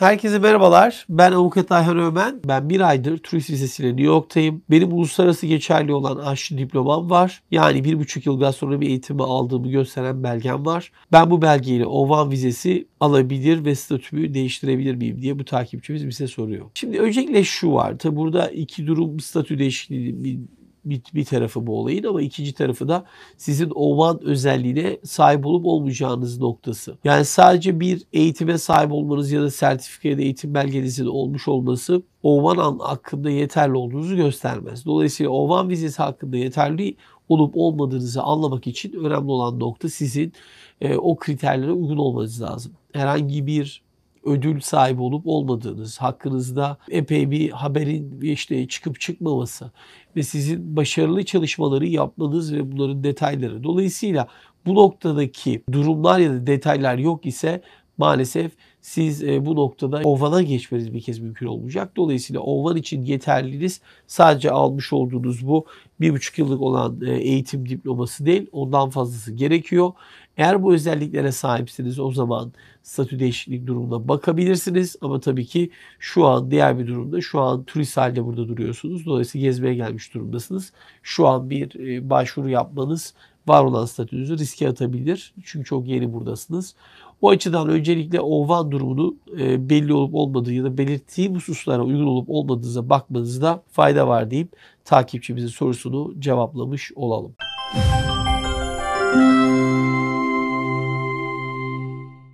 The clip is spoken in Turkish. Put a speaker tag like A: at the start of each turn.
A: Herkese merhabalar. Ben Avukat Ayhan Ömen. Ben bir aydır turist vizesiyle New York'tayım. Benim uluslararası geçerli olan aşçı diplomam var. Yani bir buçuk yıl gastronomi eğitimi aldığımı gösteren belgem var. Ben bu belgeyle Ovan vizesi alabilir ve statümü değiştirebilir miyim diye bu takipçimiz bize soruyor. Şimdi öncelikle şu var. Tabi burada iki durum statü değişikliği bir, bir tarafı bu olayın ama ikinci tarafı da sizin Oman özelliğine sahip olup olmayacağınız noktası. Yani sadece bir eğitime sahip olmanız ya da sertifikaya da eğitim belgenizin olmuş olması Oman hakkında yeterli olduğunuzu göstermez. Dolayısıyla Oman vizesi hakkında yeterli olup olmadığınızı anlamak için önemli olan nokta sizin e, o kriterlere uygun olmanız lazım. Herhangi bir ödül sahibi olup olmadığınız, hakkınızda epey bir haberin işte çıkıp çıkmaması ve sizin başarılı çalışmaları yapmanız ve bunların detayları. Dolayısıyla bu noktadaki durumlar ya da detaylar yok ise maalesef siz e, bu noktada ovala geçmeniz bir kez mümkün olmayacak. Dolayısıyla oval için yeterliniz sadece almış olduğunuz bu bir buçuk yıllık olan e, eğitim diploması değil ondan fazlası gerekiyor. Eğer bu özelliklere sahipseniz o zaman statü değişiklik durumuna bakabilirsiniz. Ama tabii ki şu an diğer bir durumda şu an turist halde burada duruyorsunuz. Dolayısıyla gezmeye gelmiş durumdasınız. Şu an bir e, başvuru yapmanız var olan statünüzü riske atabilir. Çünkü çok yeni buradasınız. O açıdan öncelikle ovan durumunu e, belli olup olmadığı ya da belirttiği hususlara uygun olup olmadığınıza bakmanızda fayda var deyip takipçimizin sorusunu cevaplamış olalım. Müzik